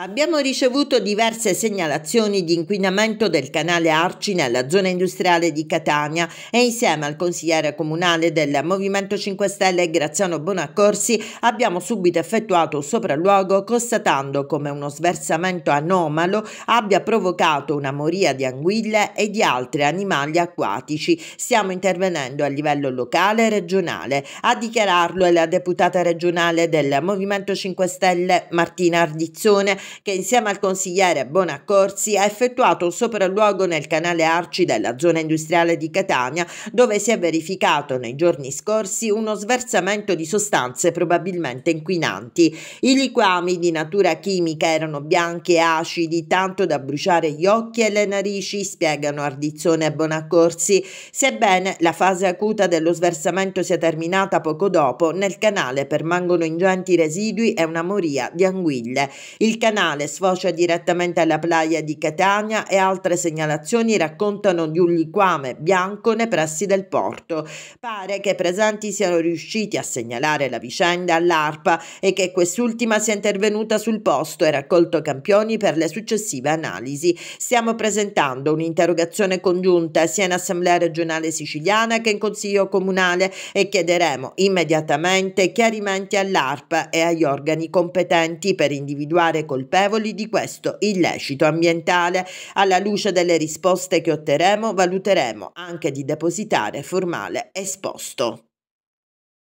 Abbiamo ricevuto diverse segnalazioni di inquinamento del canale Arci nella zona industriale di Catania e insieme al consigliere comunale del Movimento 5 Stelle Graziano Bonaccorsi abbiamo subito effettuato un sopralluogo constatando come uno sversamento anomalo abbia provocato una moria di anguille e di altri animali acquatici. Stiamo intervenendo a livello locale e regionale. A dichiararlo è la deputata regionale del Movimento 5 Stelle Martina Ardizzone che insieme al consigliere Bonaccorsi ha effettuato un sopralluogo nel canale Arci della zona industriale di Catania, dove si è verificato nei giorni scorsi uno sversamento di sostanze probabilmente inquinanti. I liquami di natura chimica erano bianchi e acidi, tanto da bruciare gli occhi e le narici, spiegano Ardizzone e Bonaccorsi, sebbene la fase acuta dello sversamento sia terminata poco dopo, nel canale permangono ingenti residui e una moria di anguille. Il canale canale sfocia direttamente alla playa di Catania e altre segnalazioni raccontano di un liquame bianco nei pressi del porto. Pare che i presenti siano riusciti a segnalare la vicenda all'ARPA e che quest'ultima sia intervenuta sul posto e raccolto campioni per le successive analisi. Stiamo presentando un'interrogazione congiunta sia in Assemblea regionale siciliana che in Consiglio comunale e chiederemo immediatamente chiarimenti all'ARPA e agli organi competenti per individuare colpevoli colpevoli di questo illecito ambientale. Alla luce delle risposte che otterremo, valuteremo anche di depositare formale esposto.